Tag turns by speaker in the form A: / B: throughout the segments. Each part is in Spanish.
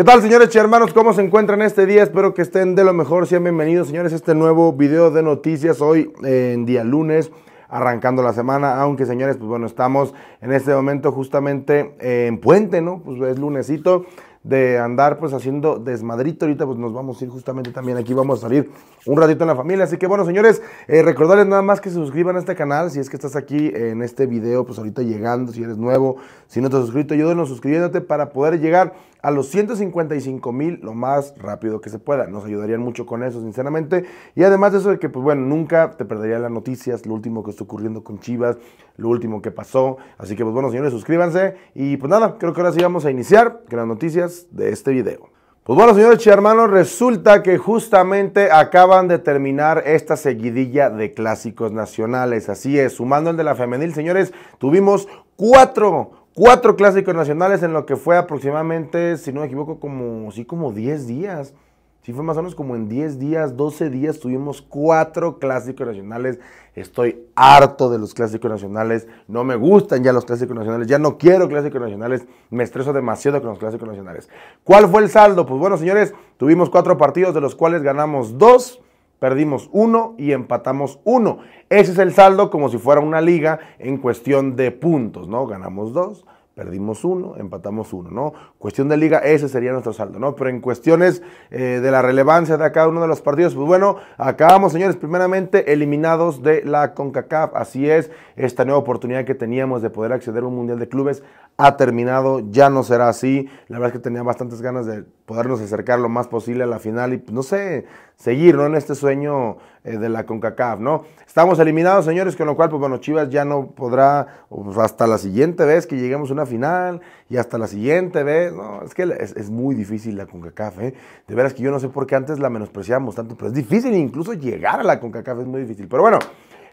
A: ¿Qué tal, señores y hermanos? ¿Cómo se encuentran este día? Espero que estén de lo mejor. Sean bienvenidos, señores, a este nuevo video de noticias hoy en día lunes arrancando la semana, aunque señores, pues bueno, estamos en este momento justamente en puente, ¿no? Pues es lunesito de andar pues haciendo desmadrito. Ahorita pues nos vamos a ir justamente también aquí, vamos a salir un ratito en la familia. Así que bueno, señores, eh, recordarles nada más que se suscriban a este canal. Si es que estás aquí en este video, pues ahorita llegando, si eres nuevo, si no te has suscrito, ayúdenos suscribiéndote para poder llegar a los 155 mil lo más rápido que se pueda. Nos ayudarían mucho con eso, sinceramente. Y además de eso de que, pues bueno, nunca te perderían las noticias, lo último que está ocurriendo con Chivas, lo último que pasó. Así que, pues bueno, señores, suscríbanse. Y pues nada, creo que ahora sí vamos a iniciar con las noticias de este video. Pues bueno, señores hermanos, resulta que justamente acaban de terminar esta seguidilla de clásicos nacionales. Así es, sumando el de la femenil, señores, tuvimos cuatro cuatro clásicos nacionales en lo que fue aproximadamente, si no me equivoco, como, sí, como 10 días. Sí, fue más o menos como en 10 días, 12 días tuvimos cuatro clásicos nacionales. Estoy harto de los clásicos nacionales. No me gustan ya los clásicos nacionales. Ya no quiero clásicos nacionales. Me estreso demasiado con los clásicos nacionales. ¿Cuál fue el saldo? Pues bueno, señores, tuvimos cuatro partidos de los cuales ganamos dos Perdimos uno y empatamos uno. Ese es el saldo como si fuera una liga en cuestión de puntos, ¿no? Ganamos dos, perdimos uno, empatamos uno, ¿no? Cuestión de liga, ese sería nuestro saldo, ¿no? Pero en cuestiones eh, de la relevancia de cada uno de los partidos, pues bueno, acabamos, señores, primeramente eliminados de la CONCACAF. Así es, esta nueva oportunidad que teníamos de poder acceder a un Mundial de Clubes ha terminado, ya no será así. La verdad es que tenía bastantes ganas de podernos acercar lo más posible a la final y, pues, no sé, seguir ¿no? en este sueño eh, de la CONCACAF, ¿no? Estamos eliminados, señores, con lo cual, pues bueno, Chivas ya no podrá, pues, hasta la siguiente vez que lleguemos a una final y hasta la siguiente vez, no, es que es, muy difícil la CONCACAF, ¿eh? De veras que yo no sé por qué antes la menospreciábamos tanto, pero es difícil incluso llegar a la CONCACAF, es muy difícil, pero bueno.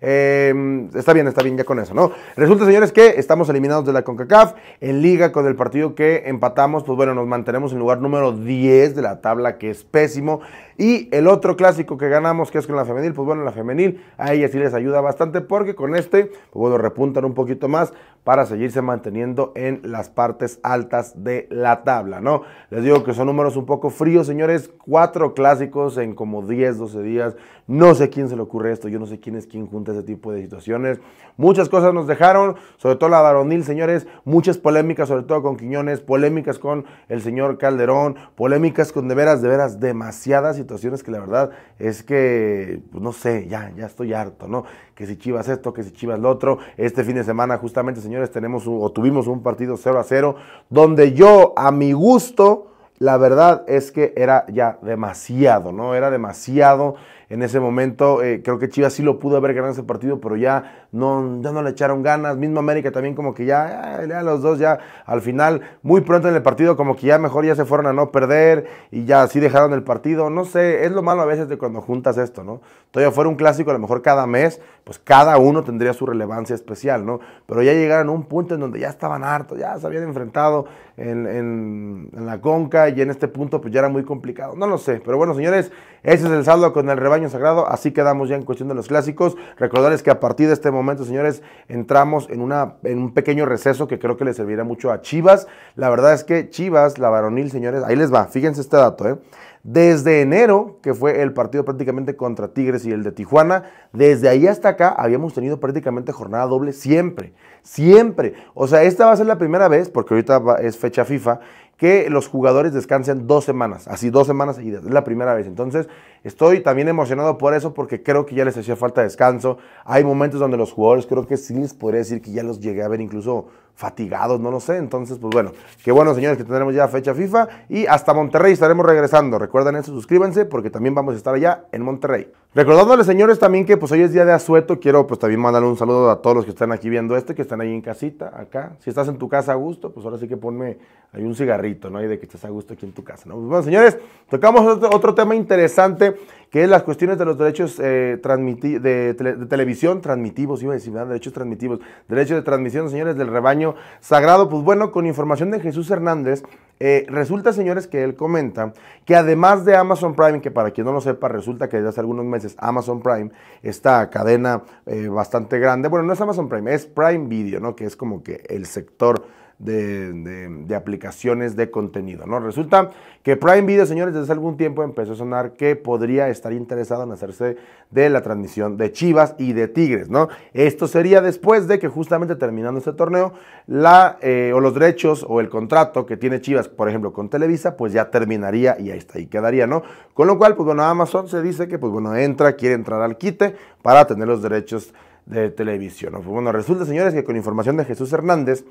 A: Em, está bien, está bien ya con eso, ¿no? Resulta, señores, que estamos eliminados de la CONCACAF. En liga con el partido que empatamos, pues bueno, nos mantenemos en lugar número 10 de la tabla, que es pésimo. Y el otro clásico que ganamos, que es con la femenil, pues bueno, la femenil a ella sí les ayuda bastante porque con este, pues bueno, repuntan un poquito más para seguirse manteniendo en las partes altas de la tabla, ¿no? Les digo que son números un poco fríos, señores. Cuatro clásicos en como 10, 12 días. No sé quién se le ocurre esto, yo no sé quién es quién junto ese tipo de situaciones. Muchas cosas nos dejaron, sobre todo la varonil, señores, muchas polémicas, sobre todo con Quiñones, polémicas con el señor Calderón, polémicas con de veras, de veras, demasiadas situaciones que la verdad es que, pues, no sé, ya, ya estoy harto, ¿no? Que si chivas esto, que si chivas lo otro. Este fin de semana, justamente, señores, tenemos o tuvimos un partido 0 a 0, donde yo, a mi gusto, la verdad es que era ya demasiado, ¿no? Era demasiado en ese momento eh, creo que Chivas sí lo pudo haber ganado ese partido, pero ya no, no le echaron ganas. Mismo América también como que ya, los dos ya al final, muy pronto en el partido como que ya mejor ya se fueron a no perder y ya así dejaron el partido. No sé, es lo malo a veces de cuando juntas esto, ¿no? Todavía fuera un clásico, a lo mejor cada mes, pues cada uno tendría su relevancia especial, ¿no? Pero ya llegaron a un punto en donde ya estaban hartos, ya se habían enfrentado en, en la conca y en este punto pues ya era muy complicado. No lo sé, pero bueno, señores, ese es el saldo con el rebaño sagrado. Así quedamos ya en cuestión de los clásicos. Recordarles que a partir de este momento, señores, entramos en, una, en un pequeño receso que creo que le servirá mucho a Chivas. La verdad es que Chivas, la varonil, señores, ahí les va. Fíjense este dato, ¿eh? Desde enero, que fue el partido prácticamente contra Tigres y el de Tijuana, desde ahí hasta acá habíamos tenido prácticamente jornada doble siempre, siempre. O sea, esta va a ser la primera vez, porque ahorita es fecha FIFA, que los jugadores descansen dos semanas, así dos semanas y Es la primera vez. Entonces, estoy también emocionado por eso porque creo que ya les hacía falta descanso. Hay momentos donde los jugadores creo que sí les podría decir que ya los llegué a ver incluso fatigados, no lo sé. Entonces, pues bueno, qué bueno, señores, que tendremos ya fecha FIFA y hasta Monterrey estaremos regresando. Recuerden eso, suscríbanse porque también vamos a estar allá en Monterrey. Recordándoles, señores, también que pues hoy es día de asueto. Quiero pues también mandarle un saludo a todos los que están aquí viendo este, que están ahí en casita, acá. Si estás en tu casa a gusto, pues ahora sí que ponme ahí un cigarrito, ¿no? Y de que estés a gusto aquí en tu casa, ¿no? Pues bueno, señores, tocamos otro tema interesante que es las cuestiones de los derechos eh, de, televisión transmitivos, iba a decir, derechos transmitivos, derechos de transmisión, señores, del rebaño sagrado. Pues bueno, con información de Jesús Hernández, eh, resulta, señores, que él comenta que además de Amazon Prime, que para quien no lo sepa, resulta que desde hace algunos meses Amazon Prime, esta cadena eh, bastante grande, bueno, no es Amazon Prime, es Prime Video, ¿no? Que es como que el sector de, aplicaciones de contenido, ¿no? Resulta que Prime Video, señores, desde algún tiempo empezó a sonar que podría estar interesado en hacerse de la transmisión de Chivas y de Tigres, ¿no? Esto sería después de que justamente terminando este torneo, la, eh, o los derechos o el contrato que tiene Chivas, por ejemplo, con Televisa, pues ya terminaría y ahí está, ahí quedaría, ¿no? Con lo cual, pues bueno, Amazon se dice que, pues bueno, entra, quiere entrar al quite para tener los derechos de televisión. ¿no? Pues bueno, resulta, señores, que con información de Jesús Hernández,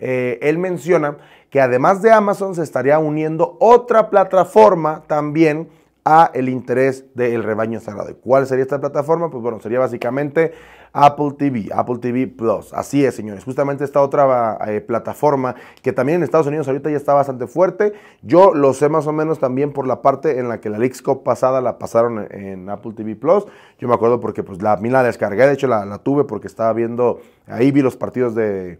A: eh, él menciona que además de Amazon se estaría uniendo otra plataforma también a el interés del rebaño sagrado. ¿Cuál sería esta plataforma? Pues bueno, sería básicamente Apple TV, Apple TV Plus. Así es, señores. Justamente esta otra eh, plataforma que también en Estados Unidos ahorita ya está bastante fuerte. Yo lo sé más o menos también por la parte en la que la Leaks pasada la pasaron en, Apple TV Plus. Yo me acuerdo porque pues la, a mí la descargué, de hecho la, la tuve porque estaba viendo, ahí vi los partidos de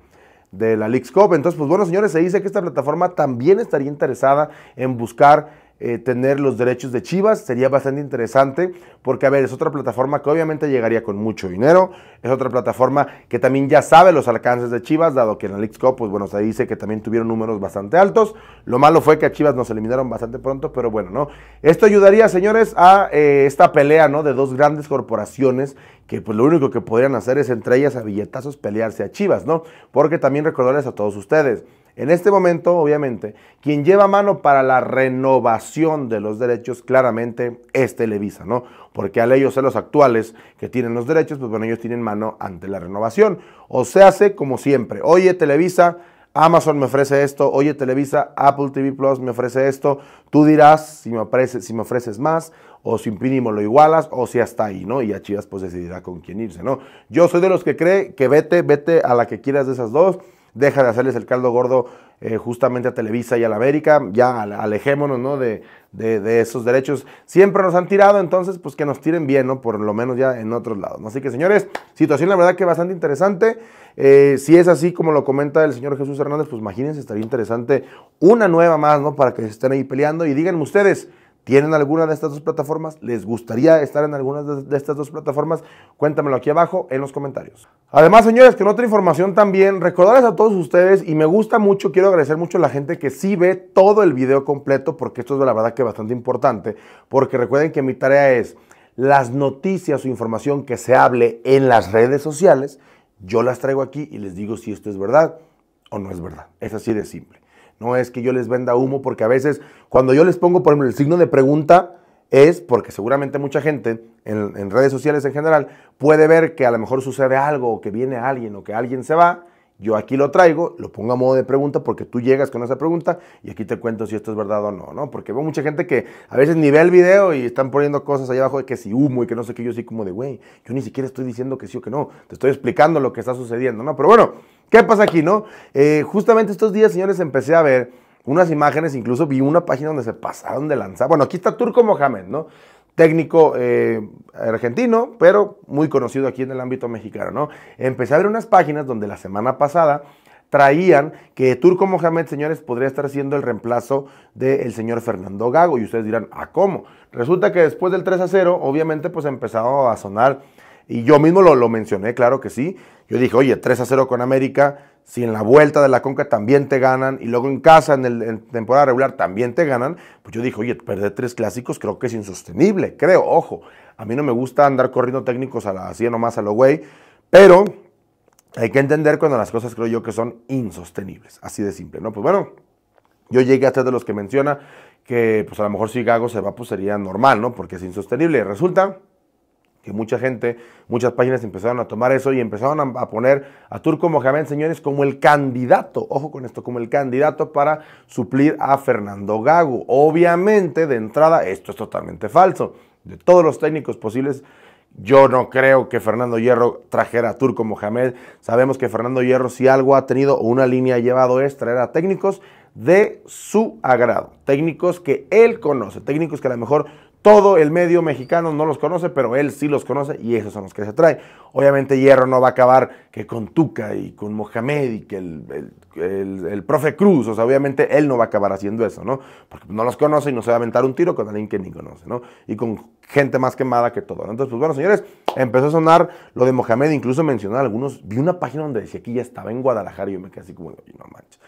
A: de la Leaks Entonces, pues bueno, señores, se dice que esta plataforma también estaría interesada en buscar eh, tener los derechos de Chivas. Sería bastante interesante porque, a ver, es otra plataforma que obviamente llegaría con mucho dinero. Es otra plataforma que también ya sabe los alcances de Chivas, dado que en la League pues bueno, se dice que también tuvieron números bastante altos. Lo malo fue que a Chivas nos eliminaron bastante pronto, pero bueno, ¿no? Esto ayudaría, señores, a eh, esta pelea, ¿no? De dos grandes corporaciones que pues lo único que podrían hacer es entre ellas a billetazos pelearse a Chivas, ¿no? Porque también recordarles a todos ustedes, en este momento, obviamente, quien lleva mano para la renovación de los derechos claramente es Televisa, ¿no? Porque al ellos ser los actuales que tienen los derechos, pues bueno, ellos tienen mano ante la renovación. O se hace como siempre. Oye, Televisa, Amazon me ofrece esto, oye Televisa, Apple TV Plus me ofrece esto, tú dirás si me, ofreces, si me ofreces más o si mínimo lo igualas o si hasta ahí, ¿no? Y a Chivas pues decidirá con quién irse, ¿no? Yo soy de los que cree que vete, vete a la que quieras de esas dos deja de hacerles el caldo gordo eh, justamente a Televisa y a la América, ya alejémonos ¿no? de, esos derechos. Siempre nos han tirado, entonces pues que nos tiren bien, por lo menos ya en otros lados. ¿no? Así que señores, situación la verdad que bastante interesante. Eh, si es así como lo comenta el señor Jesús Hernández, pues imagínense, estaría interesante una nueva más, ¿no? Para que se estén ahí peleando y díganme ustedes. ¿Tienen alguna de estas dos plataformas? ¿Les gustaría estar en alguna de estas dos plataformas? Cuéntamelo aquí abajo en los comentarios. Además, señores, que otra información también, recordarles a todos ustedes, y me gusta mucho, quiero agradecer mucho a la gente que sí ve todo el video completo, porque esto es de la verdad que bastante importante, porque recuerden que mi tarea es las noticias o información que se hable en las redes sociales, yo las traigo aquí y les digo si esto es verdad o no es verdad. Es así de simple. No es que yo les venda humo, porque a veces cuando yo les pongo, por ejemplo, el signo de pregunta, es porque seguramente mucha gente en, en redes sociales en general puede ver que a lo mejor sucede algo, o que viene alguien, o que alguien se va, yo aquí lo traigo, lo pongo a modo de pregunta porque tú llegas con esa pregunta y aquí te cuento si esto es verdad o no, ¿no? Porque veo mucha gente que a veces ni ve el video y están poniendo cosas ahí abajo de que si humo y que no sé qué, yo sí como de, güey, yo ni siquiera estoy diciendo que sí o que no, te estoy explicando lo que está sucediendo, ¿no? Pero bueno, ¿qué pasa aquí, no? Eh, justamente estos días, señores, empecé a ver unas imágenes, incluso vi una página donde se pasaron de lanzar. Bueno, aquí está Turco Mohamed, ¿no? técnico eh, argentino, pero muy conocido aquí en el ámbito mexicano, ¿no? Empecé a ver unas páginas donde la semana pasada traían que Turco Mohamed, señores, podría estar siendo el reemplazo del señor Fernando Gago. Y ustedes dirán, ¿a cómo? Resulta que después del 3 a 0, obviamente, pues empezado a sonar y yo mismo lo, lo mencioné, claro que sí. Yo dije, oye, 3 a 0 con América, si en la vuelta de la Conca también te ganan y luego en casa, en, el, temporada regular, también te ganan, pues yo dije, oye, perder tres clásicos creo que es insostenible, creo, ojo. A mí no me gusta andar corriendo técnicos a la, así nomás a lo güey, pero hay que entender cuando las cosas creo yo que son insostenibles, así de simple, ¿no? Pues bueno, yo llegué a ser de los que menciona que pues a lo mejor si Gago se va pues sería normal, ¿no? Porque es insostenible. y Resulta mucha gente, muchas páginas empezaron a tomar eso y empezaron a, a, poner a Turco Mohamed, señores, como el candidato, ojo con esto, como el candidato para suplir a Fernando Gago. Obviamente, de entrada, esto es totalmente falso. De todos los técnicos posibles, yo no creo que Fernando Hierro trajera a Turco Mohamed. Sabemos que Fernando Hierro, si algo ha tenido o una línea ha llevado es traer a técnicos de su agrado, técnicos que él conoce, técnicos que a lo mejor todo el medio mexicano no los conoce, pero él sí los conoce y esos son los que se trae. Obviamente Hierro no va a acabar que con Tuca y con Mohamed y que el, profe Cruz, o sea, obviamente él no va a acabar haciendo eso, ¿no? Porque no los conoce y no se va a aventar un tiro con alguien que ni conoce, ¿no? Y con gente más quemada que todo. Entonces, pues bueno, señores, empezó a sonar lo de Mohamed, incluso mencionó algunos, de una página donde decía que ya estaba en Guadalajara y yo me quedé así como, no manches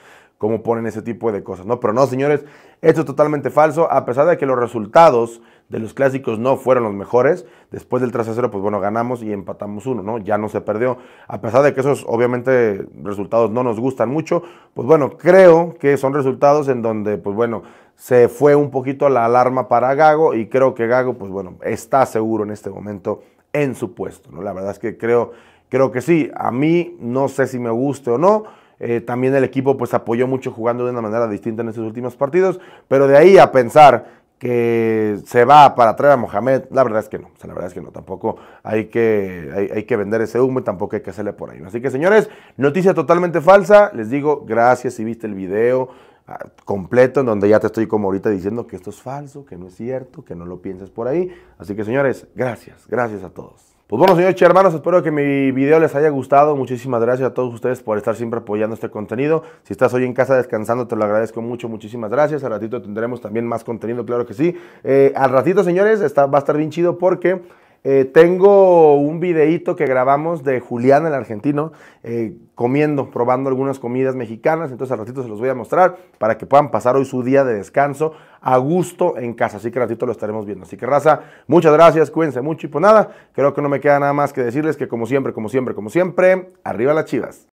A: cómo ponen ese tipo de cosas, ¿no? Pero no, señores, esto es totalmente falso, a pesar de que los resultados de los clásicos no fueron los mejores, después del 3 0, pues bueno, ganamos y empatamos uno, ¿no? Ya no se perdió, a pesar de que esos, obviamente, resultados no nos gustan mucho, pues bueno, creo que son resultados en donde, pues bueno, se fue un poquito la alarma para Gago y creo que Gago, pues bueno, está seguro en este momento en su puesto, ¿no? La verdad es que creo, creo que sí, a mí no sé si me guste o no, eh, también el equipo pues apoyó mucho jugando de una manera distinta en estos últimos partidos, pero de ahí a pensar que se va para traer a Mohamed, la verdad es que no, la verdad es que no, tampoco hay que, hay que vender ese humo y tampoco hay que hacerle por ahí. Así que señores, noticia totalmente falsa, les digo gracias si viste el video, ah, completo en donde ya te estoy como ahorita diciendo que esto es falso, que no es cierto, que no lo pienses por ahí. Así que señores, gracias, gracias a todos. Pues bueno, señores y hermanos, espero que mi video les haya gustado. Muchísimas gracias a todos ustedes por estar siempre apoyando este contenido. Si estás hoy en casa descansando, te lo agradezco mucho. Muchísimas gracias. Al ratito tendremos también más contenido, claro que sí. Eh, al ratito, señores, está, va a estar bien chido porque... Eh, tengo un videito que grabamos de Julián, el argentino, eh, comiendo, probando algunas comidas mexicanas. Entonces, al ratito se los voy a mostrar para que puedan pasar hoy su día de descanso a gusto en casa. Así que al ratito lo estaremos viendo. Así que, raza, muchas gracias, cuídense mucho y pues nada, creo que no me queda nada más que decirles que, como siempre, como siempre, como siempre, arriba las chivas.